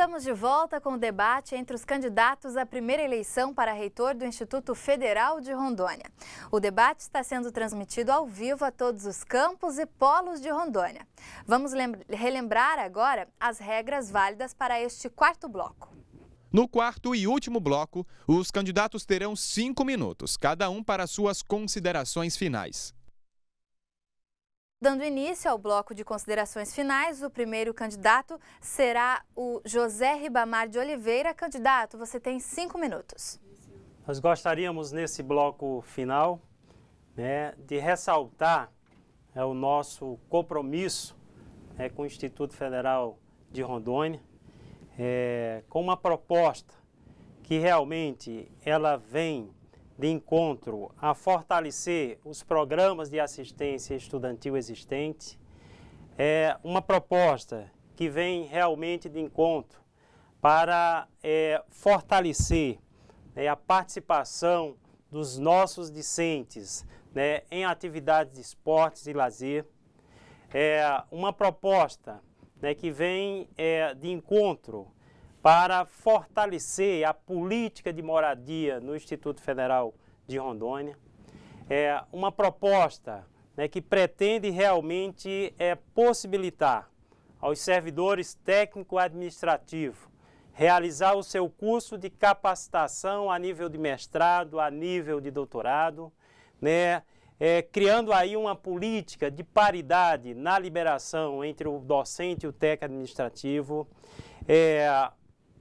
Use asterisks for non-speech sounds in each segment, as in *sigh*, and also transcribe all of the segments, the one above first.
Estamos de volta com o debate entre os candidatos à primeira eleição para reitor do Instituto Federal de Rondônia. O debate está sendo transmitido ao vivo a todos os campos e polos de Rondônia. Vamos relembrar agora as regras válidas para este quarto bloco. No quarto e último bloco, os candidatos terão cinco minutos, cada um para suas considerações finais. Dando início ao bloco de considerações finais, o primeiro candidato será o José Ribamar de Oliveira. Candidato, você tem cinco minutos. Nós gostaríamos, nesse bloco final, né, de ressaltar é, o nosso compromisso né, com o Instituto Federal de Rondônia, é, com uma proposta que realmente ela vem de encontro a fortalecer os programas de assistência estudantil existentes. É uma proposta que vem realmente de encontro para é, fortalecer né, a participação dos nossos discentes né, em atividades de esportes e lazer. É uma proposta né, que vem é, de encontro para fortalecer a política de moradia no Instituto Federal de Rondônia. É uma proposta né, que pretende realmente é, possibilitar aos servidores técnico-administrativo realizar o seu curso de capacitação a nível de mestrado, a nível de doutorado, né, é, criando aí uma política de paridade na liberação entre o docente e o técnico administrativo. É,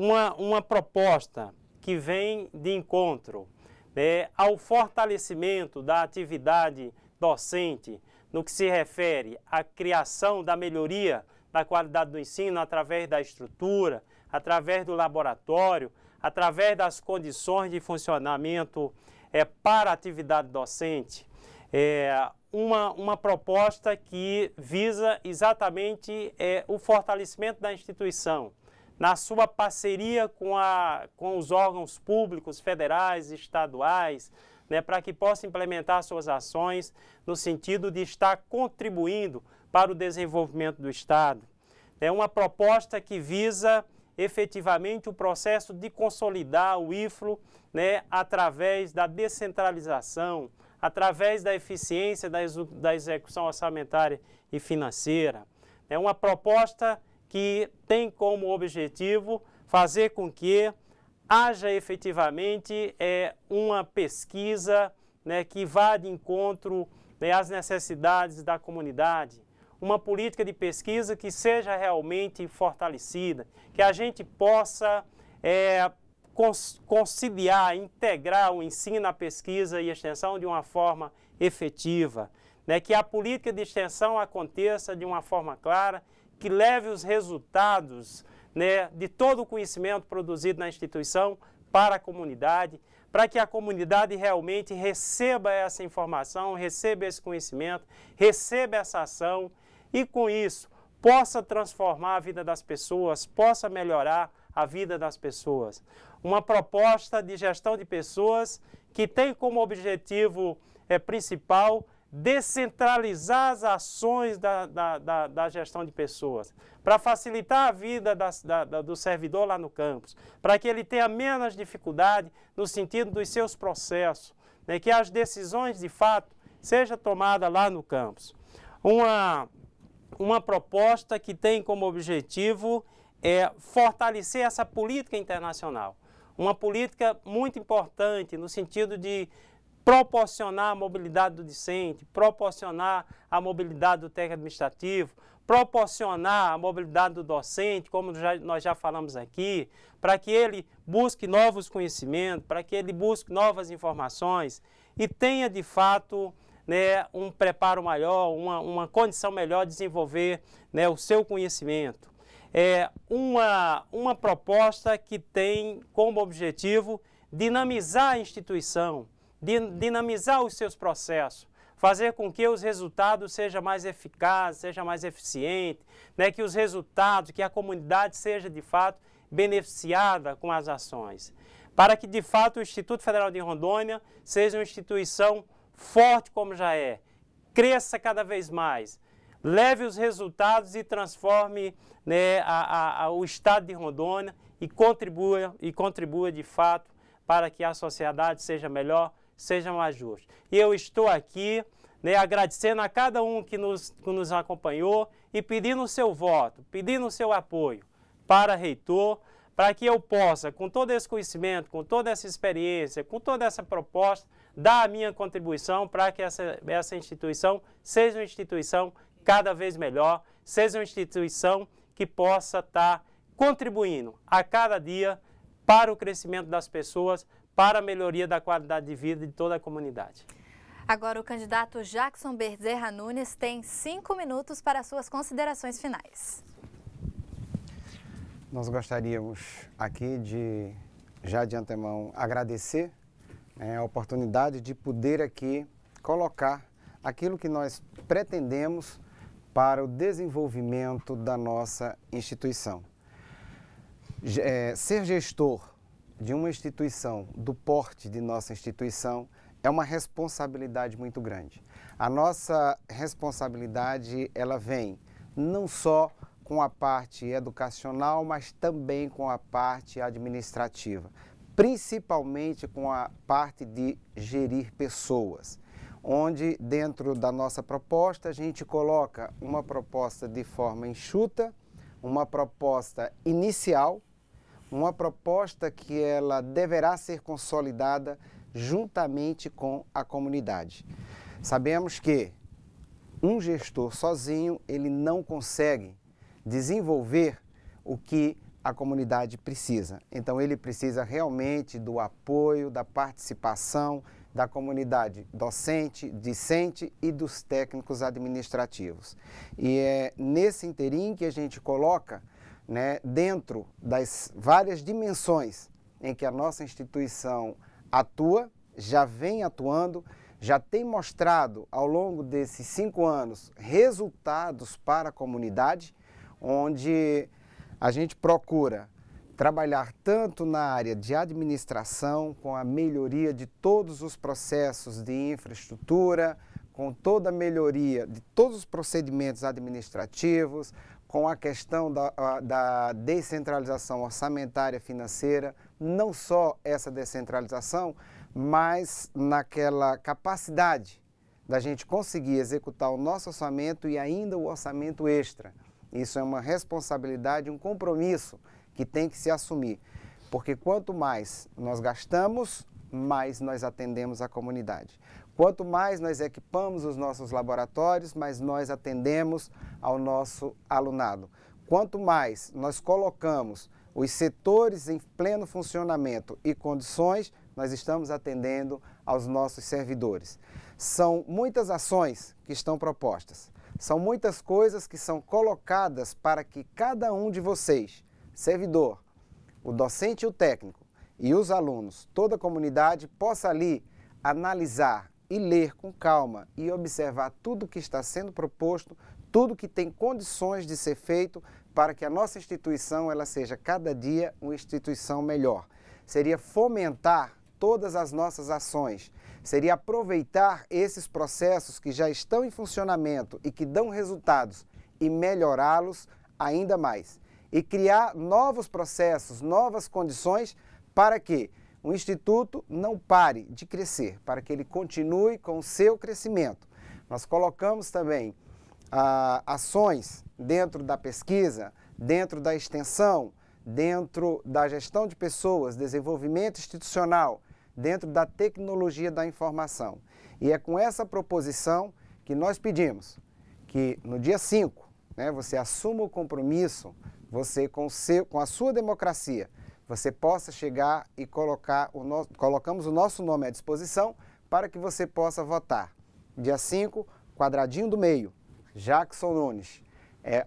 uma, uma proposta que vem de encontro né, ao fortalecimento da atividade docente no que se refere à criação da melhoria da qualidade do ensino através da estrutura, através do laboratório, através das condições de funcionamento é, para a atividade docente. É, uma, uma proposta que visa exatamente é, o fortalecimento da instituição, na sua parceria com, a, com os órgãos públicos federais, e estaduais, né, para que possa implementar suas ações no sentido de estar contribuindo para o desenvolvimento do Estado. É uma proposta que visa efetivamente o processo de consolidar o IFLO né, através da descentralização, através da eficiência da, execução orçamentária e financeira. É uma proposta que tem como objetivo fazer com que haja efetivamente é, uma pesquisa né, que vá de encontro né, às necessidades da comunidade, uma política de pesquisa que seja realmente fortalecida, que a gente possa é, conciliar, integrar o ensino, a pesquisa e a extensão de uma forma efetiva, né, que a política de extensão aconteça de uma forma clara que leve os resultados né, de todo o conhecimento produzido na instituição para a comunidade, para que a comunidade realmente receba essa informação, receba esse conhecimento, receba essa ação e, com isso, possa transformar a vida das pessoas, possa melhorar a vida das pessoas. Uma proposta de gestão de pessoas que tem como objetivo é, principal descentralizar as ações da, da, da, da gestão de pessoas, para facilitar a vida das, da, da, do servidor lá no campus, para que ele tenha menos dificuldade no sentido dos seus processos, né, que as decisões de fato sejam tomadas lá no campus. Uma, uma proposta que tem como objetivo é fortalecer essa política internacional. Uma política muito importante no sentido de proporcionar a mobilidade do discente, proporcionar a mobilidade do técnico administrativo, proporcionar a mobilidade do docente, como já, nós já falamos aqui, para que ele busque novos conhecimentos, para que ele busque novas informações e tenha de fato né, um preparo maior, uma, uma condição melhor de desenvolver né, o seu conhecimento. É uma, uma proposta que tem como objetivo dinamizar a instituição, dinamizar os seus processos, fazer com que os resultados sejam mais eficazes, seja mais eficiente, né, que os resultados, que a comunidade seja de fato beneficiada com as ações, para que de fato o Instituto Federal de Rondônia seja uma instituição forte como já é, cresça cada vez mais, leve os resultados e transforme né, a, a, a, o estado de Rondônia e contribua e contribua de fato para que a sociedade seja melhor seja mais justo. E eu estou aqui né, agradecendo a cada um que nos, que nos acompanhou e pedindo o seu voto, pedindo o seu apoio para reitor, para que eu possa, com todo esse conhecimento, com toda essa experiência, com toda essa proposta, dar a minha contribuição para que essa, essa instituição seja uma instituição cada vez melhor, seja uma instituição que possa estar tá contribuindo a cada dia para o crescimento das pessoas, para a melhoria da qualidade de vida de toda a comunidade. Agora o candidato Jackson Bezerra Nunes tem cinco minutos para suas considerações finais. Nós gostaríamos aqui de, já de antemão, agradecer é, a oportunidade de poder aqui colocar aquilo que nós pretendemos para o desenvolvimento da nossa instituição. É, ser gestor de uma instituição do porte de nossa instituição é uma responsabilidade muito grande. A nossa responsabilidade ela vem não só com a parte educacional, mas também com a parte administrativa, principalmente com a parte de gerir pessoas, onde dentro da nossa proposta a gente coloca uma proposta de forma enxuta, uma proposta inicial uma proposta que ela deverá ser consolidada juntamente com a comunidade. Sabemos que um gestor sozinho ele não consegue desenvolver o que a comunidade precisa. Então ele precisa realmente do apoio, da participação da comunidade docente, discente e dos técnicos administrativos. E é nesse interim que a gente coloca né, dentro das várias dimensões em que a nossa instituição atua, já vem atuando, já tem mostrado ao longo desses cinco anos resultados para a comunidade, onde a gente procura trabalhar tanto na área de administração, com a melhoria de todos os processos de infraestrutura, com toda a melhoria de todos os procedimentos administrativos, com a questão da, da, descentralização orçamentária financeira, não só essa descentralização, mas naquela capacidade da gente conseguir executar o nosso orçamento e ainda o orçamento extra. Isso é uma responsabilidade, um compromisso que tem que se assumir, porque quanto mais nós gastamos, mais nós atendemos a comunidade. Quanto mais nós equipamos os nossos laboratórios, mais nós atendemos ao nosso alunado. Quanto mais nós colocamos os setores em pleno funcionamento e condições, nós estamos atendendo aos nossos servidores. São muitas ações que estão propostas, são muitas coisas que são colocadas para que cada um de vocês, servidor, o docente e o técnico, e os alunos, toda a comunidade, possa ali analisar, e ler com calma e observar tudo que está sendo proposto, tudo que tem condições de ser feito para que a nossa instituição ela seja cada dia uma instituição melhor. Seria fomentar todas as nossas ações, seria aproveitar esses processos que já estão em funcionamento e que dão resultados e melhorá-los ainda mais e criar novos processos, novas condições para que o Instituto não pare de crescer, para que ele continue com o seu crescimento. Nós colocamos também ah, ações dentro da pesquisa, dentro da extensão, dentro da gestão de pessoas, desenvolvimento institucional, dentro da tecnologia da informação. E é com essa proposição que nós pedimos que no dia 5 né, você assuma o compromisso, você com, seu, com a sua democracia, você possa chegar e colocar o no... colocamos o nosso nome à disposição para que você possa votar. Dia 5, quadradinho do meio, Jackson Nunes. É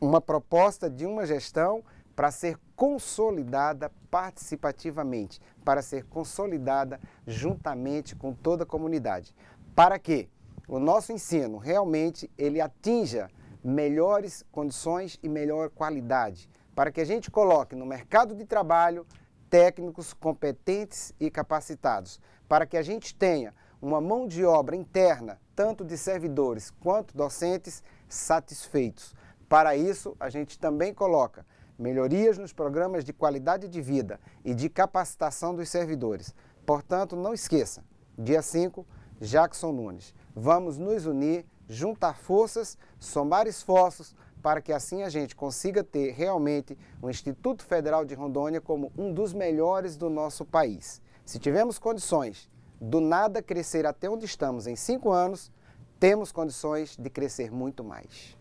uma proposta de uma gestão para ser consolidada participativamente, para ser consolidada juntamente com toda a comunidade, para que o nosso ensino realmente ele atinja melhores condições e melhor qualidade para que a gente coloque no mercado de trabalho técnicos competentes e capacitados, para que a gente tenha uma mão de obra interna, tanto de servidores quanto docentes, satisfeitos. Para isso, a gente também coloca melhorias nos programas de qualidade de vida e de capacitação dos servidores. Portanto, não esqueça, dia 5, Jackson Nunes. Vamos nos unir, juntar forças, somar esforços para que assim a gente consiga ter realmente o Instituto Federal de Rondônia como um dos melhores do nosso país. Se tivermos condições do nada crescer até onde estamos em cinco anos, temos condições de crescer muito mais.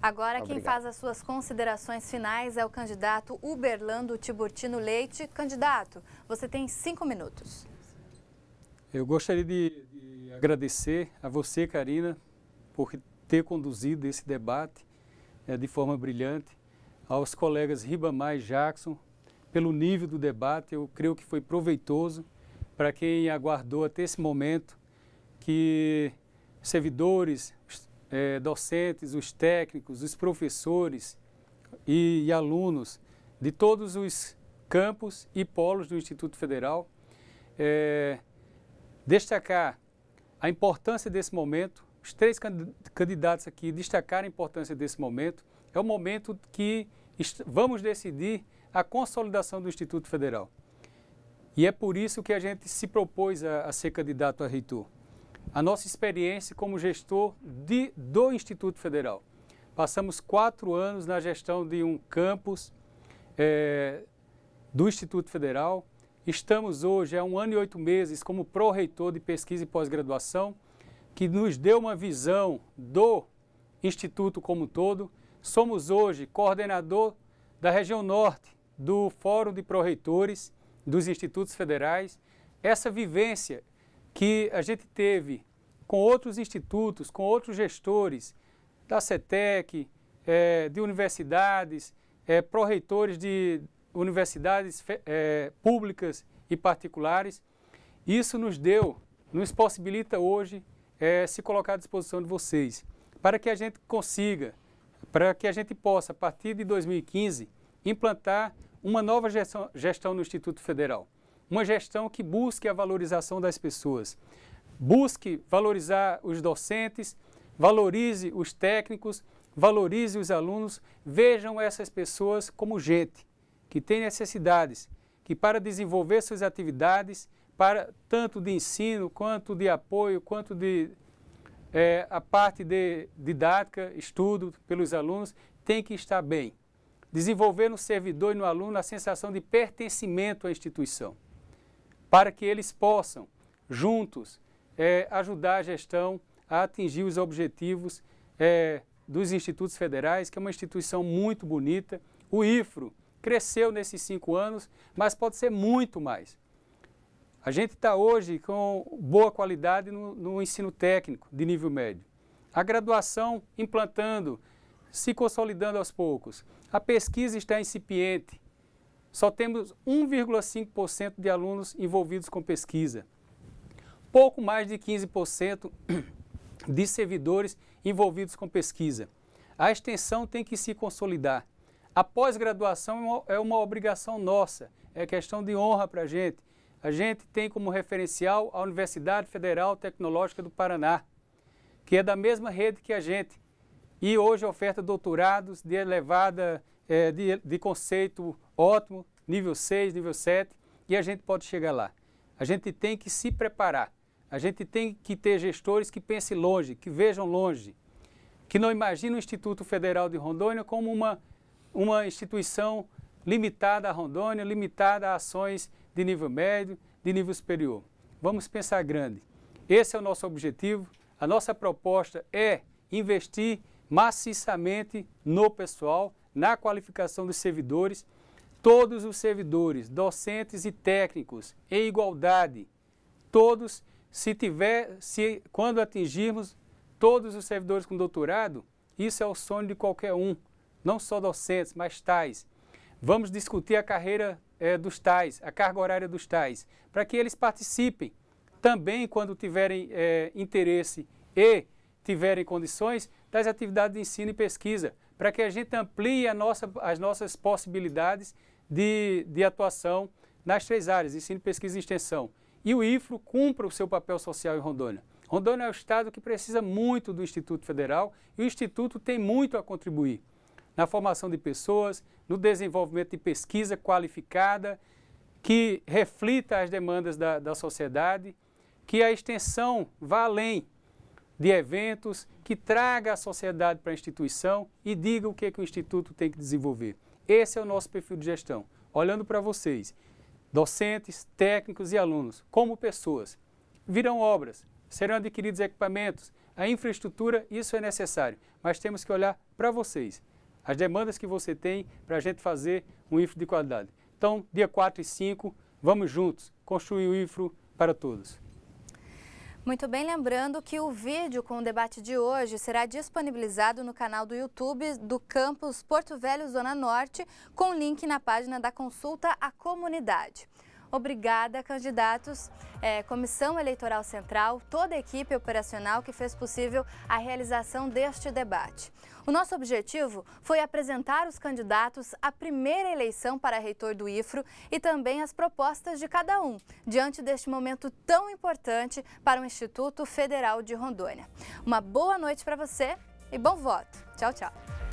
Agora Obrigado. quem faz as suas considerações finais é o candidato Uberlando Tiburtino Leite. Candidato, você tem cinco minutos. Eu gostaria de, de agradecer a você, Karina, por ter conduzido esse debate é, de forma brilhante, aos colegas Ribamar e Jackson, pelo nível do debate, eu creio que foi proveitoso para quem aguardou até esse momento que servidores, eh, docentes, os técnicos, os professores e, e, alunos de todos os campos e polos do Instituto Federal eh, destacar a importância desse momento os três candidatos aqui destacaram a importância desse momento. É o momento que vamos decidir a consolidação do Instituto Federal. E é por isso que a gente se propôs a, a ser candidato a reitor. A nossa experiência como gestor de, do Instituto Federal. Passamos quatro anos na gestão de um campus é, do Instituto Federal. Estamos hoje há um ano e oito meses como pró-reitor de pesquisa e pós-graduação que nos deu uma visão do Instituto como um todo. Somos hoje coordenador da região norte do Fórum de Proreitores dos Institutos Federais. Essa vivência que a gente teve com outros institutos, com outros gestores da CETEC, é, de universidades, é, proreitores de universidades é, públicas e particulares, isso nos deu, nos possibilita hoje é, se colocar à disposição de vocês, para que a gente consiga, para que a gente possa, a partir de 2015, implantar uma nova gestão, gestão no Instituto Federal. Uma gestão que busque a valorização das pessoas, busque valorizar os docentes, valorize os técnicos, valorize os alunos, vejam essas pessoas como gente, que tem necessidades, que para desenvolver suas atividades para tanto de ensino, quanto de apoio, quanto de é, a parte de didática, estudo pelos alunos, tem que estar bem. Desenvolver no servidor e no aluno a sensação de pertencimento à instituição, para que eles possam, juntos, é, ajudar a gestão a atingir os objetivos é, dos institutos federais, que é uma instituição muito bonita. O IFRO cresceu nesses cinco anos, mas pode ser muito mais. A gente está hoje com boa qualidade no, no ensino técnico de nível médio. A graduação implantando, se consolidando aos poucos. A pesquisa está incipiente. Só temos 1,5% de alunos envolvidos com pesquisa. Pouco mais de 15% *coughs* de servidores envolvidos com pesquisa. A extensão tem que se consolidar. A pós-graduação é uma é obrigação nossa, é questão de honra para a gente a gente tem como referencial a Universidade Federal Tecnológica do Paraná, que é da mesma rede que a gente e hoje oferta doutorados de elevada, é, de, de conceito ótimo, nível 6, nível 7, e a gente pode chegar lá. A gente tem que se preparar, a gente tem que ter gestores que pensem longe, que vejam longe, que não imaginem o Instituto Federal de Rondônia como uma, uma instituição limitada a Rondônia, limitada a ações de nível médio, de nível superior. Vamos pensar grande. Esse é o nosso objetivo. A nossa proposta é investir maciçamente no pessoal, na qualificação dos servidores, todos os servidores, docentes e técnicos, em igualdade. Todos, se tiver, se quando atingirmos todos os servidores com doutorado, isso é o sonho de qualquer um, não só docentes, mas tais. Vamos discutir a carreira é, dos TAIs, a carga horária dos TAIs, para que eles participem também quando tiverem é, interesse e tiverem condições das atividades de ensino e pesquisa, para que a gente amplie a nossa, as nossas possibilidades de, de atuação nas três áreas, ensino, pesquisa e extensão. E o IFRO cumpra o seu papel social em Rondônia. Rondônia é um estado que precisa muito do Instituto Federal e o Instituto tem muito a contribuir na formação de pessoas, no desenvolvimento de pesquisa qualificada que reflita as demandas da, da sociedade, que a extensão vá além de eventos, que traga a sociedade para a instituição e diga o que, é que o Instituto tem que desenvolver. Esse é o nosso perfil de gestão, olhando para vocês, docentes, técnicos e alunos, como pessoas. Virão obras, serão adquiridos equipamentos, a infraestrutura, isso é necessário, mas temos que olhar para vocês as demandas que você tem para a gente fazer um IFRO de qualidade. Então, dia 4 e 5, vamos juntos construir o IFRO para todos. Muito bem, lembrando que o vídeo com o debate de hoje será disponibilizado no canal do YouTube do campus Porto Velho Zona Norte, com link na página da consulta à comunidade. Obrigada, candidatos, é, Comissão Eleitoral Central, toda a equipe operacional que fez possível a realização deste debate. O nosso objetivo foi apresentar os candidatos à primeira eleição para reitor do IFRO e também as propostas de cada um, diante deste momento tão importante para o Instituto Federal de Rondônia. Uma boa noite para você e bom voto. Tchau, tchau.